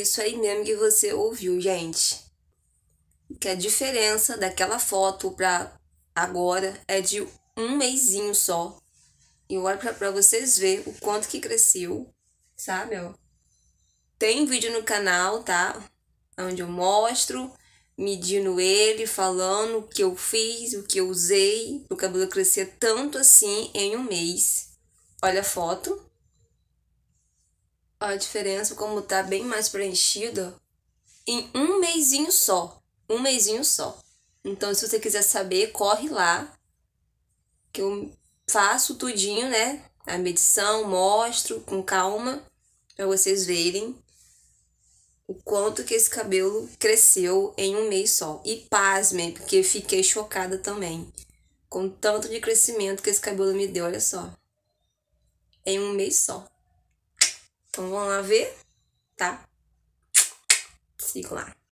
Isso aí mesmo que você ouviu, gente. Que a diferença daquela foto para agora é de um mêsinho só. E olha para vocês ver o quanto que cresceu, sabe? Ó. Tem vídeo no canal, tá? Onde eu mostro, medindo ele, falando o que eu fiz, o que eu usei, o cabelo crescer tanto assim em um mês. Olha a foto a diferença como tá bem mais preenchido em um mêsinho só, um mêsinho só. Então, se você quiser saber, corre lá que eu faço tudinho, né? A medição, mostro com calma para vocês verem o quanto que esse cabelo cresceu em um mês só. E pasmem, porque fiquei chocada também com o tanto de crescimento que esse cabelo me deu, olha só. Em um mês só. Então vamos lá ver, tá? Sigo lá.